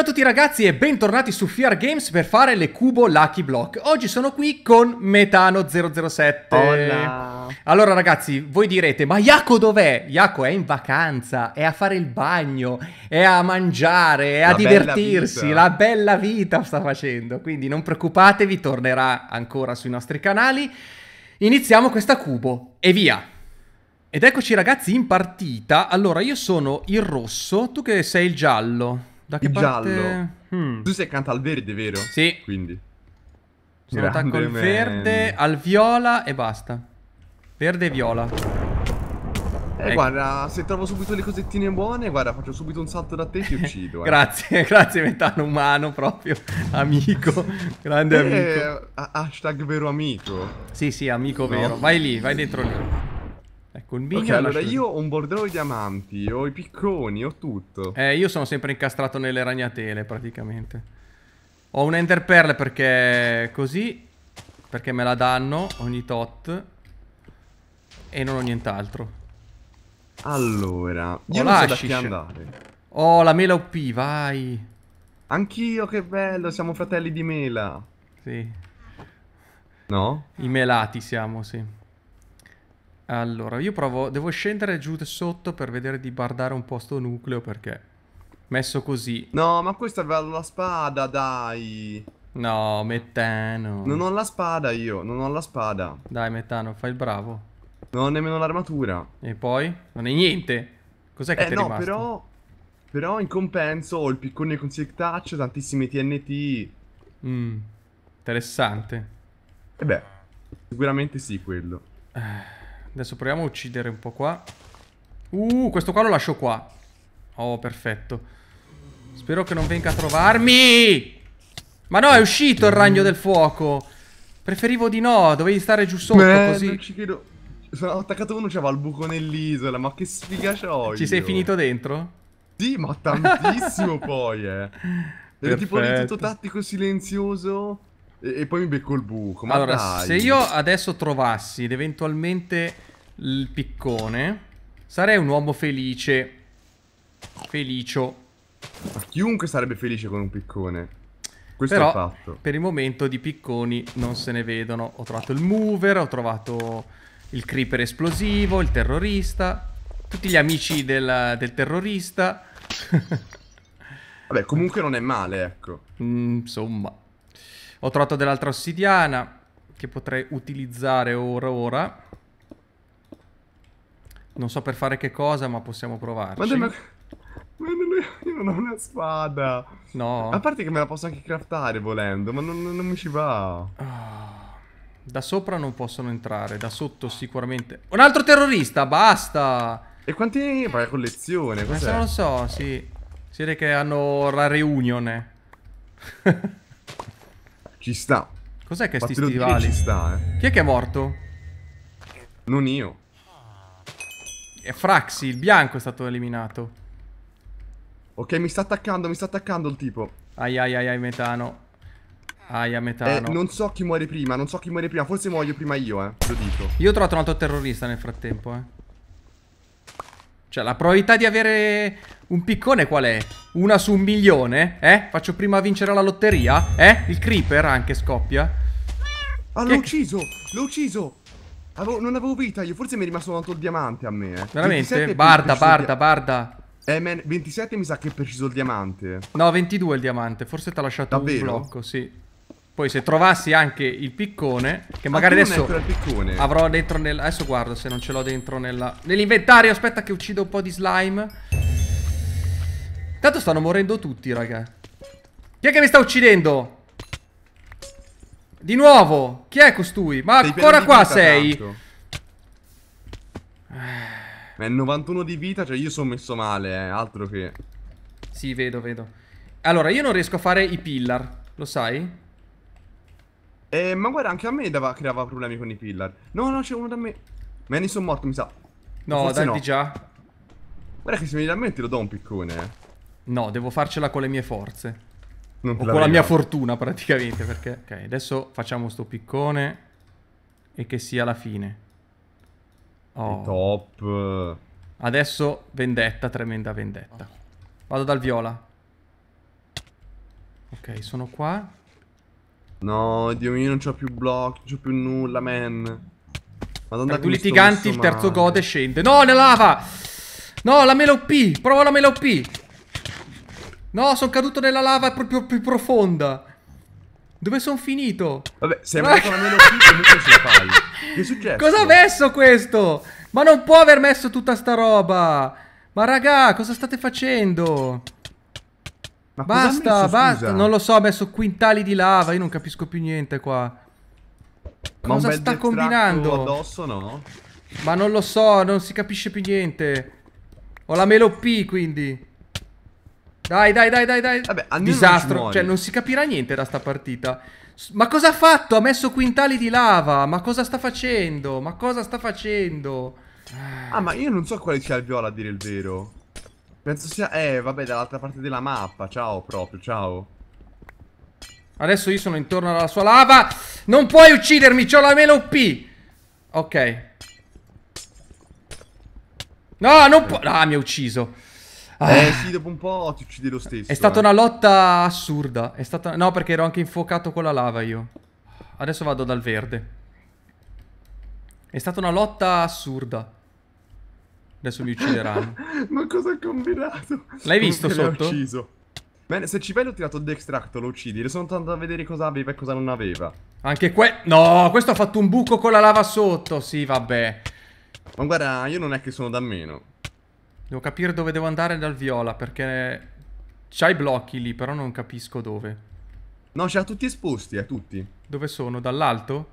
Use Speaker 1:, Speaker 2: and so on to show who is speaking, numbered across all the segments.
Speaker 1: Ciao a tutti ragazzi e bentornati su Fear Games per fare le Cubo Lucky Block. Oggi sono qui con Metano007. Hola. Allora ragazzi, voi direte, ma Iaco dov'è? Iaco è in vacanza, è a fare il bagno, è a mangiare, è la a divertirsi, bella la bella vita sta facendo. Quindi non preoccupatevi, tornerà ancora sui nostri canali. Iniziamo questa Cubo e via! Ed eccoci ragazzi in partita. Allora, io sono il rosso, tu che sei il giallo. Da che parte... giallo. Hmm. Tu sei accanto al verde, vero? Sì. Quindi. Sono attacco al verde, al viola e basta. Verde e viola. Eh, ecco. guarda, se trovo subito le cosettine buone, guarda, faccio subito un salto da te e ti uccido. Eh. grazie, grazie Metano umano, proprio amico, grande eh, amico. Hashtag vero amico. Sì, sì, amico no. vero. Vai lì, vai dentro lì. Col bigno okay, allora lascio... io ho un bordello di diamanti, ho i picconi, ho tutto. Eh, io sono sempre incastrato nelle ragnatele praticamente. Ho un ender pearl perché così, perché me la danno ogni tot e non ho nient'altro. Allora, ho io non so da andare. Oh, la mela OP, vai. Anch'io, che bello, siamo fratelli di mela. Sì. No? I melati siamo, sì. Allora, io provo, devo scendere giù sotto per vedere di bardare un posto nucleo perché messo così. No, ma questa aveva la spada, dai. No, Metano. Non ho la spada io, non ho la spada. Dai, Metano, fai il bravo. Non ho nemmeno l'armatura. E poi? Non è niente. Cos'è che eh, ti è no, rimasto? però però in compenso ho il piccone con Silk Touch, tantissimi TNT. Mmm, interessante. E eh beh, sicuramente sì quello. Eh. Adesso proviamo a uccidere un po' qua. Uh, questo qua lo lascio qua. Oh, perfetto. Spero che non venga a trovarmi. Ma no, è uscito il ragno del fuoco. Preferivo di no, dovevi stare giù sotto Beh, così. Non ci credo. Sono attaccato uno, c'era il buco nell'isola, ma che sfiga c'ho io. Ci sei finito dentro? Sì, ma tantissimo poi, eh. Era tipo lì tutto tattico silenzioso e, e, poi mi becco il buco, ma Allora, dai. se io adesso trovassi ed eventualmente il piccone. Sarei un uomo felice. Felicio. Ma chiunque sarebbe felice con un piccone. Questo Però, è fatto. Per il momento di picconi non se ne vedono. Ho trovato il mover, ho trovato il creeper esplosivo, il terrorista. Tutti gli amici del, del terrorista. Vabbè, comunque non è male, ecco. Mm, insomma. Ho trovato dell'altra ossidiana che potrei utilizzare ora ora. Non so per fare che cosa, ma possiamo provarci. Madonna, ma io non ho una spada. No. A parte che me la posso anche craftare volendo, ma non, non mi ci va. Ah, da sopra non possono entrare, da sotto sicuramente. Un altro terrorista, basta! E quanti fai a collezione? Eh, Cos'è? non lo so, sì. Si vede che hanno la reunion eh. ci sta. Cos'è che Fatelo sti stivali? Ci sta, eh. Chi è che è morto? Non io. E eh, Fraxi, il bianco è stato eliminato. Ok, mi sta attaccando, mi sta attaccando il tipo. Ai ai ai ai, metano. Ai a metano. Eh, non so chi muore prima, non so chi muore prima. Forse muoio prima io, eh. Lo dico. Io ho trovato un altro terrorista nel frattempo, eh. Cioè, la probabilità di avere un piccone qual è? Una su un milione? Eh? Faccio prima vincere la lotteria? Eh? Il creeper anche scoppia. Ah, l'ho ucciso! L'ho ucciso! Avevo, non avevo vita io, forse mi è rimasto tanto il diamante a me. Eh. Veramente? Barda, barda, barda. Eh, man, 27 mi sa che è preciso il diamante. No, 22 il diamante, forse ti ha lasciato Davvero? un blocco, sì. Poi se trovassi anche il piccone, che magari ah, adesso avrò dentro nel... Adesso guardo se non ce l'ho dentro nella... nell'inventario, aspetta che uccido un po' di slime. Tanto stanno morendo tutti, raga. Chi è che mi sta uccidendo? Di nuovo, chi è costui? Ma sei ancora qua sei. Tanto. Ma è 91 di vita, cioè io sono messo male, eh, altro che... Sì, vedo, vedo. Allora, io non riesco a fare i pillar, lo sai? Eh, ma guarda, anche a me dava, creava problemi con i pillar. No, no, c'è uno da me. Ma ne sono morto, mi sa. No, Forse dai no. già. Guarda che se mi viene da me te lo do un piccone. Eh. No, devo farcela con le mie forze. Non o con la mia fortuna praticamente perché... Ok, adesso facciamo sto piccone e che sia la fine. Oh. Top. Adesso vendetta, tremenda vendetta. Vado dal viola. Ok, sono qua. No, Dio mio, non c'ho più blocchi, non c'ho più nulla, man. Madonna, Tra due litiganti il terzo male. gode scende. No, nella lava! No, la mela P! Provo la mela P! No, sono caduto nella lava proprio più profonda. Dove sono finito? Vabbè, sei andato la meno qui comunque se fai. Che è successo? Cosa ha messo questo? Ma non può aver messo tutta sta roba. Ma raga, cosa state facendo? Ma basta, messo, basta. Non lo so, ha messo quintali di lava. Io non capisco più niente qua. Ma cosa sta combinando? Addosso, no? Ma non lo so, non si capisce più niente. Ho la melo P quindi. Dai, dai, dai, dai, dai. Vabbè, Disastro, non cioè non si capirà niente da sta partita. Ma cosa ha fatto? Ha messo quintali di lava. Ma cosa sta facendo? Ma cosa sta facendo? Eh. Ah, ma io non so quale sia il viola a dire il vero. Penso sia... Eh, vabbè, dall'altra parte della mappa. Ciao, proprio, ciao. Adesso io sono intorno alla sua lava. Non puoi uccidermi, c'ho la mela OP. Ok. No, non può... Ah, mi ha ucciso. Ah. Eh sì, dopo un po' ti uccidi lo stesso. È stata eh. una lotta assurda. È stata... No, perché ero anche infuocato con la lava io. Adesso vado dal verde. È stata una lotta assurda. Adesso mi uccideranno. Ma cosa ha combinato? L'hai visto sotto? L'ho ucciso. Bene, se ci vedo ho tirato il dextracto, lo uccidi. Le sono andato a vedere cosa aveva e cosa non aveva. Anche que... No, questo ha fatto un buco con la lava sotto. Sì, vabbè. Ma guarda, io non è che sono da meno. Devo capire dove devo andare dal viola, perché... C'hai blocchi lì, però non capisco dove. No, c'ha tutti esposti, eh, tutti. Dove sono? Dall'alto?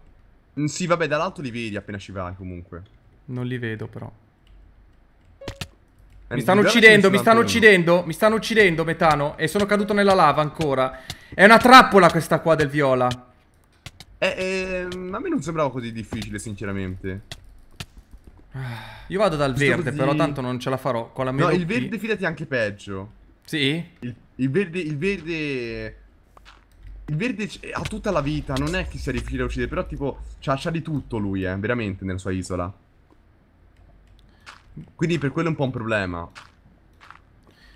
Speaker 1: Mm, sì, vabbè, dall'alto li vedi appena ci vai, comunque. Non li vedo, però. Eh, mi stanno uccidendo, mi stanno uccidendo, mi stanno uccidendo, Metano. E sono caduto nella lava ancora. È una trappola questa qua del viola. Eh, eh, a me non sembrava così difficile, sinceramente. Ah. Io vado dal verde, così... però tanto non ce la farò con la mia. No, il verde fidati anche peggio. Sì? Il, il, verde... Il verde... Il verde ha tutta la vita, non è che si difficile a uccidere, però tipo c'ha, c'ha di tutto lui, eh, veramente, nella sua isola. Quindi per quello è un po' un problema.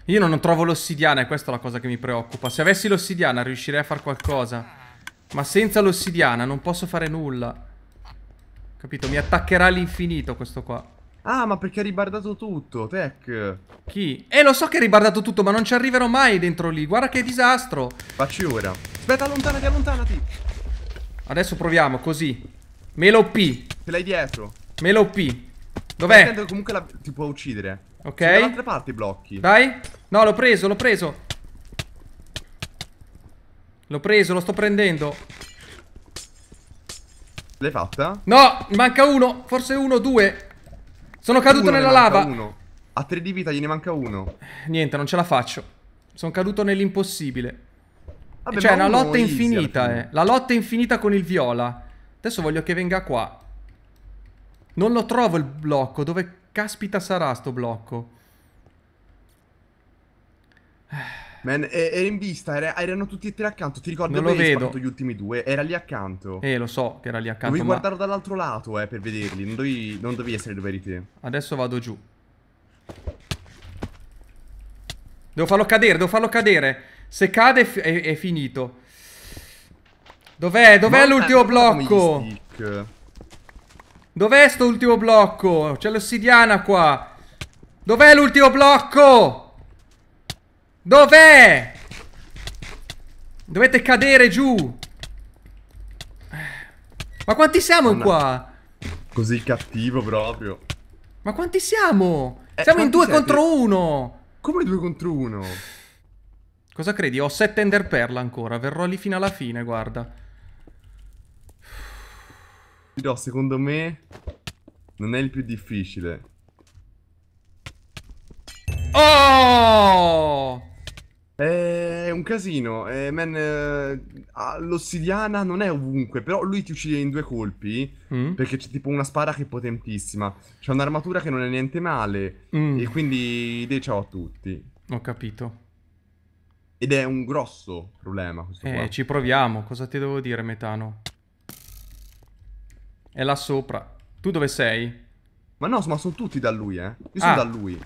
Speaker 1: Io non trovo l'ossidiana e questa è la cosa che mi preoccupa. Se avessi l'ossidiana riuscirei a fare qualcosa. Ma senza l'ossidiana non posso fare nulla. Capito? Mi attaccherà all'infinito questo qua. Ah, ma perché ha ribardato tutto, Tech. Chi? Eh, lo so che ha ribardato tutto, ma non ci arriverò mai dentro lì. Guarda che disastro. Facci ora. Aspetta, allontanati, allontanati. Adesso proviamo, così. Melo P. Te l'hai dietro. Melo P. Dov'è? Comunque la... ti può uccidere. Ok. Sì, dall'altra parte i blocchi. Dai. No, l'ho preso, l'ho preso. L'ho preso, lo sto prendendo. L'hai fatta? No, manca uno, forse uno, due. Sono caduto uno nella lava. Uno. A tre di vita gliene manca uno. Niente, non ce la faccio. Sono caduto nell'impossibile. Cioè, eh. la lotta è infinita, eh. La lotta è infinita con il viola. Adesso voglio che venga qua. Non lo trovo il blocco. Dove caspita sarà sto blocco? Eh. Man, era in vista, era, erano tutti e tre accanto. Ti ricordo che avevo vedo. gli ultimi due? Era lì accanto. Eh, lo so che era lì accanto. Dovevi ma... guardarlo dall'altro lato, eh, per vederli. Non dovevi, non dovevi essere dove eri te. Adesso vado giù. Devo farlo cadere, devo farlo cadere. Se cade è, è finito. Dov'è? Dov'è l'ultimo blocco? Dov'è sto ultimo blocco? C'è l'ossidiana qua. Dov'è l'ultimo blocco? Dov'è? Dovete cadere giù. Ma quanti siamo in qua? Così cattivo proprio. Ma quanti siamo? Eh, siamo quanti in due siete? contro uno. Come due contro uno? Cosa credi? Ho sette ender ancora. Verrò lì fino alla fine, guarda. No, secondo me non è il più difficile. Oh! È un casino. Eh, man, eh, ah, l'ossidiana non è ovunque, però lui ti uccide in due colpi. Mm. Perché c'è tipo una spara che è potentissima. C'è un'armatura che non è niente male. Mm. E quindi dei ciao a tutti. Ho capito. Ed è un grosso problema questo eh, qua. ci proviamo. Cosa ti devo dire, Metano? È là sopra. Tu dove sei? Ma no, ma sono tutti da lui, eh. Io ah. sono da lui.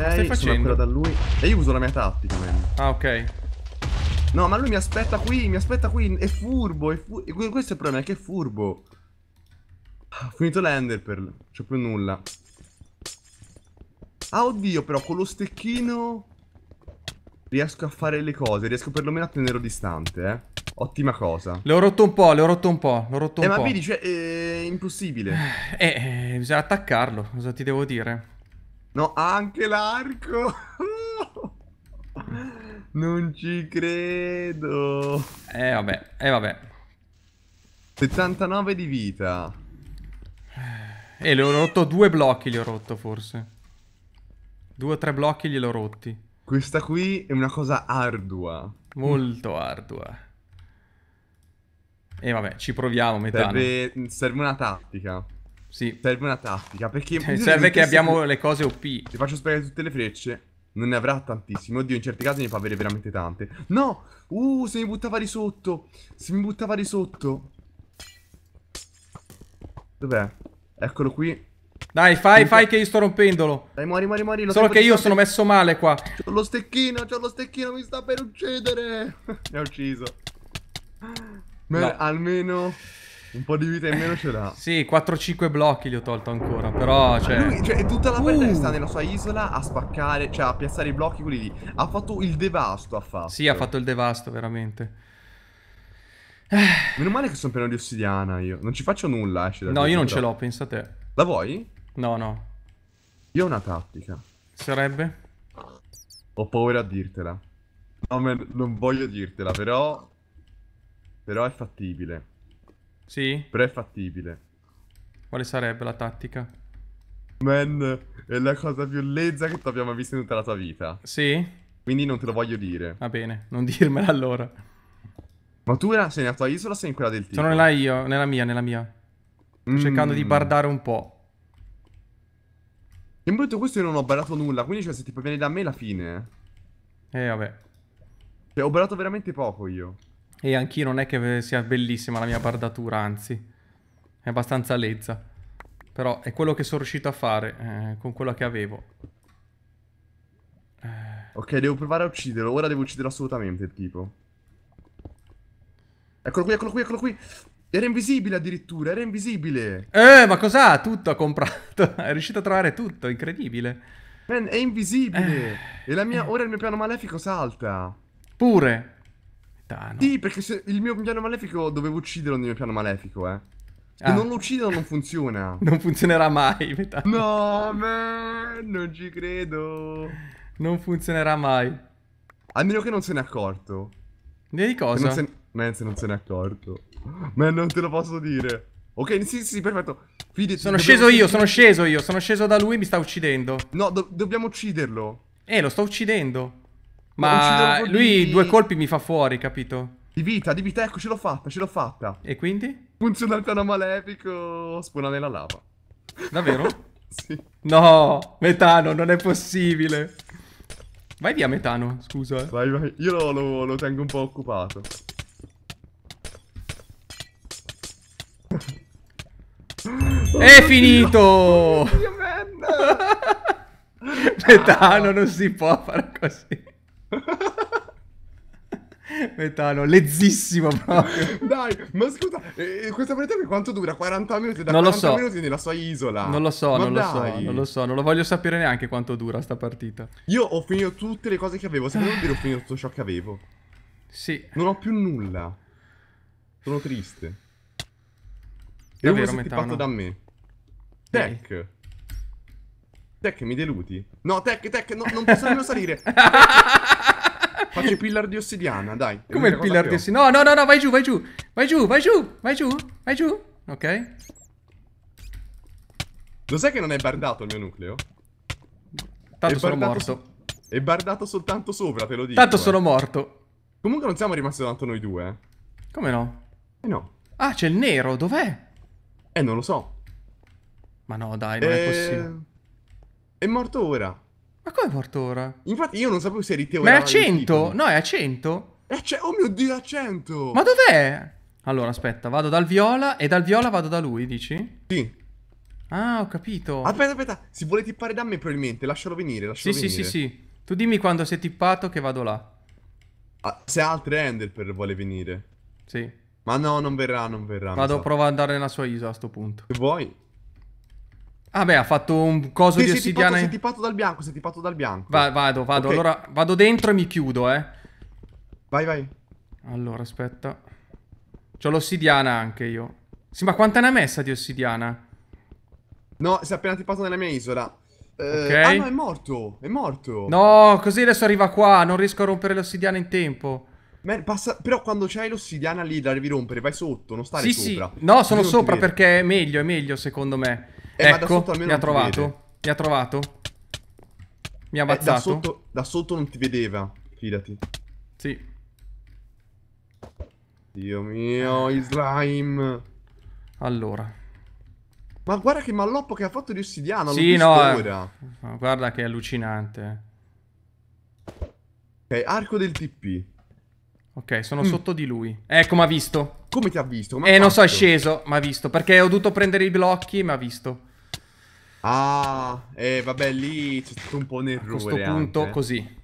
Speaker 1: Ma stai facendo? da lui. E io uso la mia tattica, man. Ah, ok. No, ma lui mi aspetta qui, mi aspetta qui. È furbo, è furbo. Questo è il problema, è che è furbo. Ah, ho finito l'ender per... C'è più nulla. Ah, oddio, però con lo stecchino... Riesco a fare le cose, riesco perlomeno a tenerlo distante, eh. Ottima cosa. Le ho rotto un po', le ho rotto un po', le ho rotto un eh, po'. Eh, ma vedi, cioè, è impossibile. Eh, eh, bisogna attaccarlo, cosa ti devo dire? No, anche l'arco! non ci credo! Eh vabbè, eh vabbè. 79 di vita. E eh, le ho rotto due blocchi, li ho rotto forse. Due o tre blocchi gliel'ho rotti. Questa qui è una cosa ardua. Molto ardua. E eh, vabbè, ci proviamo, metà. Serve, serve una tattica. Sì. Serve una tattica. Perché. Cioè, serve che queste... abbiamo le cose OP. Ti faccio sparare tutte le frecce. Non ne avrà tantissime. Oddio, in certi casi ne fa avere veramente tante. No! Uh, se mi buttava di sotto. Se mi buttava di sotto. Dov'è? Eccolo qui. Dai, fai, Senta. fai che io sto rompendolo. Dai, muori, muori, muori. Lo Solo che io sono messo male qua. C'ho lo stecchino, c'ho lo stecchino, mi sta per uccidere. mi ha ucciso. No. Almeno... Un po' di vita in meno ce l'ha. Sì, 4-5 blocchi li ho tolto ancora, però cioè... Lui, cioè tutta la bella uh. che sta nella sua isola a spaccare, cioè a piazzare i blocchi quelli lì. Ha fatto il devasto, ha fatto. Sì, ha fatto il devasto, veramente. Meno male che sono pieno di ossidiana io. Non ci faccio nulla, esce No, io non ce l'ho, pensa te. La vuoi? No, no. Io ho una tattica. Sarebbe? Ho paura a dirtela. No, non voglio dirtela, però... Però è fattibile. Sì. Però è fattibile. Quale sarebbe la tattica? Man, è la cosa più lezza che tu abbia mai visto in tutta la tua vita. Sì? Quindi non te lo voglio dire. Va bene, non dirmela allora. Ma tu sei nella tua isola o sei in quella del tipo? Sono nella io, nella mia, nella mia. Sto mm. cercando di mm. bardare un po'. In brutto questo io non ho barato nulla, quindi cioè se tipo viene da me la fine. Eh vabbè. Cioè ho barato veramente poco io. E anch'io non è che sia bellissima la mia bardatura, anzi. È abbastanza lezza. Però è quello che sono riuscito a fare eh, con quello che avevo. Eh. Ok, devo provare a ucciderlo. Ora devo uccidere assolutamente il tipo. Eccolo qui, eccolo qui, eccolo qui. Era invisibile addirittura, era invisibile. Eh, ma cos'ha? Tutto ha comprato. è riuscito a trovare tutto, incredibile. Man, è invisibile. Eh, e mia... ora il mio piano malefico salta. Pure puttana. Sì, perché se il mio piano malefico dovevo ucciderlo nel mio piano malefico, eh. Se ah. non lo uccidono non funziona. Non funzionerà mai, Metano. No, man, non ci credo. Non funzionerà mai. Almeno che non se ne è accorto. Ne di cosa? Se non se... Man, se non se n'è accorto. Ma non te lo posso dire. Ok, sì, sì, perfetto. Fidati, sono sceso io, sono sceso io, sono sceso da lui, mi sta uccidendo. No, do dobbiamo ucciderlo. Eh, lo sto uccidendo. Ma lui di... due colpi mi fa fuori, capito? Di vita, di vita, ecco, ce l'ho fatta, ce l'ho fatta. E quindi? Funziona il piano malefico, spuna nella lava. Davvero? sì. No, Metano, non è possibile. Vai via, Metano, scusa. Eh. Vai, vai, io lo, lo, lo tengo un po' occupato. Oh, è oddio, finito! Oddio, oh, Metano, non si può fare così. Metano, lezzissimo proprio. Dai, ma scusa, eh, questa partita quanto dura? 40 minuti? Da non 40 so. minuti nella sua isola. Non lo so, non lo so, non lo so, non lo voglio sapere neanche quanto dura sta partita. Io ho finito tutte le cose che avevo, se non dire ho finito tutto ciò che avevo. Sì. Non ho più nulla. Sono triste. Davvero, Metano? fatto da me. Tech. Tech, mi deluti? No, Tech, Tech, no, non posso nemmeno salire. Faccio il pillar di ossidiana, dai. Come il pillar di ossidiana? No, no, no, no, vai giù, vai giù. Vai giù, vai giù, vai giù, vai giù. Ok. Lo sai che non è bardato il mio nucleo?
Speaker 2: Tanto è sono morto.
Speaker 1: è bardato soltanto sopra, te lo dico. Tanto eh. sono morto. Comunque non siamo rimasti tanto noi due, eh. Come no? Eh no. Ah, c'è il nero, dov'è? Eh, non lo so. Ma no, dai, non eh... è possibile. È morto ora. Ma come è morto ora? Infatti io non sapevo se eri te o Ma è a 100? No, è a 100? È a oh mio Dio, è a 100! Ma dov'è? Allora, aspetta, vado dal Viola e dal Viola vado da lui, dici? Sì. Ah, ho capito. Aspetta, aspetta, si vuole tippare da me probabilmente, lascialo venire, lascialo sì, venire. Sì, sì, sì, Tu dimmi quando sei tippato che vado là. Ah, se altre Ender per vuole venire. Sì. Ma no, non verrà, non verrà. Vado, provo ad andare nella sua isola a sto punto. Se vuoi. Ah beh, ha fatto un coso sì, di ossidiana. Sei tipato, sei tipato dal bianco, sei tipato dal bianco. Va, vado, vado. Okay. Allora, vado dentro e mi chiudo, eh. Vai, vai. Allora, aspetta. C'ho l'ossidiana anche io. Sì, ma quanta ne ha messa di ossidiana? No, si è appena tipato nella mia isola. Eh, ok. Ah no, è morto, è morto. No, così adesso arriva qua, non riesco a rompere l'ossidiana in tempo. Man, passa... Però quando c'hai l'ossidiana lì la devi rompere, vai sotto, non stare sì, sopra. Sì, sì. No, sono sopra perché è meglio, è meglio secondo me. Eh, ecco, mi ha trovato. Mi ha trovato. Mi ha ammazzato. Eh, da, sotto, da, sotto, non ti vedeva, fidati. Sì. Dio mio, i slime. Allora. Ma guarda che malloppo che ha fatto di ossidiana. Sì, no. Eh. Ora. Guarda che allucinante. Ok, arco del TP. Ok, sono mm. sotto di lui. Ecco, mi ha visto. Come ti ha visto? Come eh, non so, è sceso, ma ha visto. Perché ho dovuto prendere i blocchi, ma ha visto. Ah, eh, vabbè, lì c'è stato un po' un errore A questo punto, anche. Eh. così.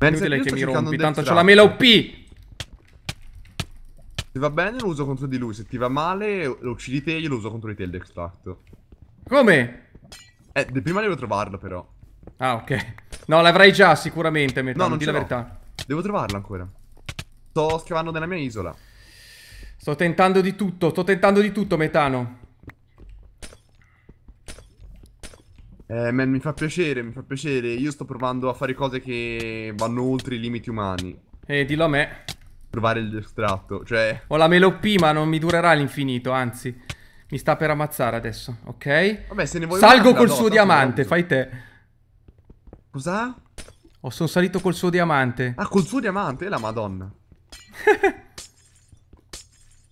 Speaker 1: Ma inutile che mi rompi, tanto c'ho la mela OP! Se va bene lo uso contro di lui, se ti va male lo uccidi te io lo uso contro di te il Dextract. Come? Eh, prima devo trovarlo però. Ah, ok. No, l'avrai già sicuramente, metà, no, non di la verità. Devo trovarla ancora. Sto scavando nella mia isola. Sto tentando di tutto, sto tentando di tutto, Metano. Eh, man, mi fa piacere, mi fa piacere. Io sto provando a fare cose che vanno oltre i limiti umani. Eh, dillo a me. Provare il destratto, cioè... Ho la melopì, ma non mi durerà l'infinito, anzi. Mi sta per ammazzare adesso, ok? Vabbè, se ne vuoi... Salgo col suo diamante, fai te. Cos'ha? Oh, sono salito col suo diamante. Ah, col suo diamante? La madonna.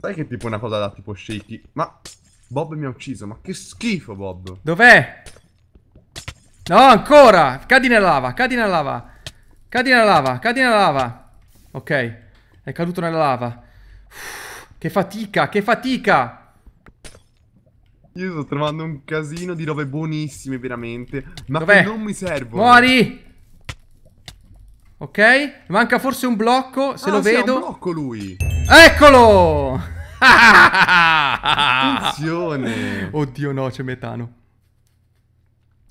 Speaker 1: Sai che tipo una cosa da tipo shaky? Ma Bob mi ha ucciso, ma che schifo Bob. Dov'è? No, ancora! Cadi nella lava, cadi nella lava. Cadi nella lava, cadi nella lava. Ok, è caduto nella lava. Uff, che fatica, che fatica. Io sto trovando un casino di robe buonissime, veramente. Ma che non mi servono. Muori! Ok? Manca forse un blocco, se ah, lo sì, vedo. un blocco lui. Eccolo! Attenzione! Oddio no, c'è metano.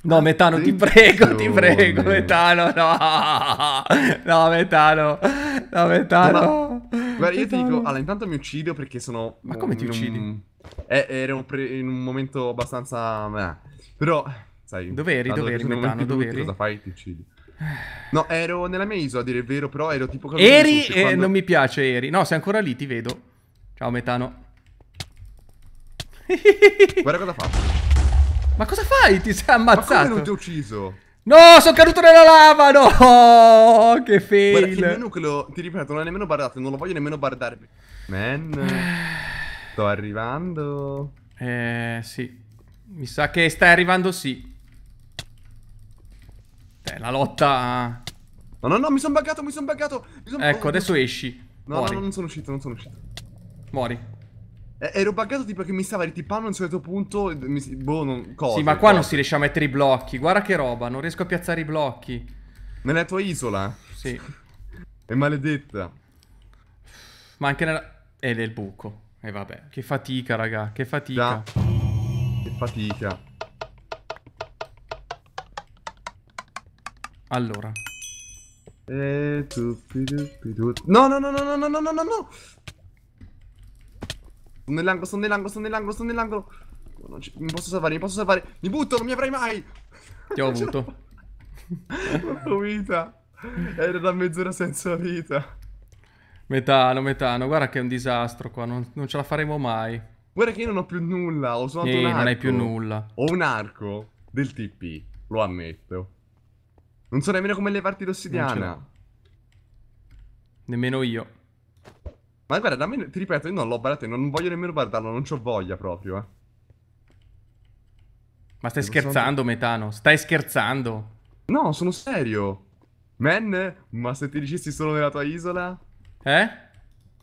Speaker 1: No, Metano, ti prego, ti prego, Metano, no, no, Metano, no, Metano. Ma, guarda, metano. io ti dico, allora, intanto mi uccido perché sono... Ma come ti uccidi? Eh, era un pre- in un momento abbastanza... Eh. Però, sai... Doveri, doveri, Metano, doveri. Cosa fai? Ti uccidi. No, ero nella mia isola a dire il vero, però ero tipo... Eri? Tutti, eh, quando... Non mi piace Eri. No, sei ancora lì, ti vedo. Ciao, Metano. Guarda cosa fa. Ma cosa fai? Ti sei ammazzato? Ma come non ti ho ucciso? No, sono caduto nella lava, no! Che fail! Guarda, che il menu che Ti ripeto, non è nemmeno bardato, non lo voglio nemmeno bardare. Man... Eh, Sto arrivando. Eh, sì. Mi sa che stai arrivando, sì. Eh, la lotta... No, no, no, mi sono buggato, mi sono buggato. son... Ecco, oh, adesso non... esci. No, no, no, non sono uscito, non sono uscito. Muori. Eh, ero buggato tipo che mi stava ritipando a un certo punto. Mi... Boh, non... Cosa, sì, ma qua cosa. non si riesce a mettere i blocchi. Guarda che roba, non riesco a piazzare i blocchi. Nella tua isola? Sì. È maledetta. Ma anche nella... E nel buco. E vabbè, che fatica, raga, che fatica. Già. Che fatica. Allora. E... No, no, no, no, no, no, no, no, no, no. Sono nell'angolo, sono nell'angolo, sono nell'angolo, sono nell'angolo. Mi posso salvare, mi posso salvare. Mi butto, non mi avrai mai. Ti ho avuto. Ho vita. Era da mezz'ora senza vita. Metano, metano, guarda che è un disastro qua, non, non ce la faremo mai. Guarda che io non ho più nulla, ho suonato Ehi, un arco. non hai più nulla. Ho un arco del TP, lo ammetto. Non so nemmeno come levarti l'ossidiana. Nemmeno io. Ma guarda, da ti ripeto, io non l'ho barato, non voglio nemmeno guardarlo, non c'ho voglia proprio, eh. Ma stai non scherzando, sono... Metano? Stai scherzando? No, sono serio. Man, ma se ti dicessi solo nella tua isola... Eh?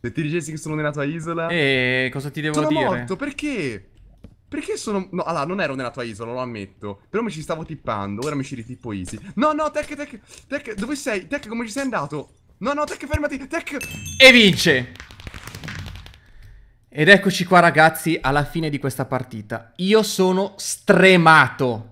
Speaker 1: Se ti dicessi che sono nella tua isola... Eh, cosa ti devo sono dire? Sono morto, perché? Perché sono... No, allora, non ero nella tua isola, lo ammetto. Però mi ci stavo tippando, ora mi ci ritippo easy. No, no, Tech, Tech, Tech, dove sei? Tech, come ci sei andato? No, no, Tech, fermati, Tech! E vince! Ed eccoci qua, ragazzi, alla fine di questa partita. Io sono stremato.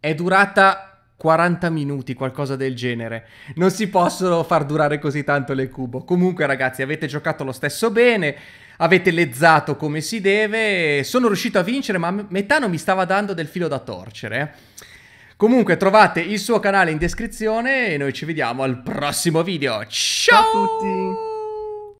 Speaker 1: È durata 40 minuti, qualcosa del genere. Non si possono far durare così tanto le cubo. Comunque, ragazzi, avete giocato lo stesso bene, avete lezzato come si deve. Sono riuscito a vincere, ma metà non mi stava dando del filo da torcere. Eh. Comunque, trovate il suo canale in descrizione e noi ci vediamo al prossimo video. Ciao, Ciao a tutti!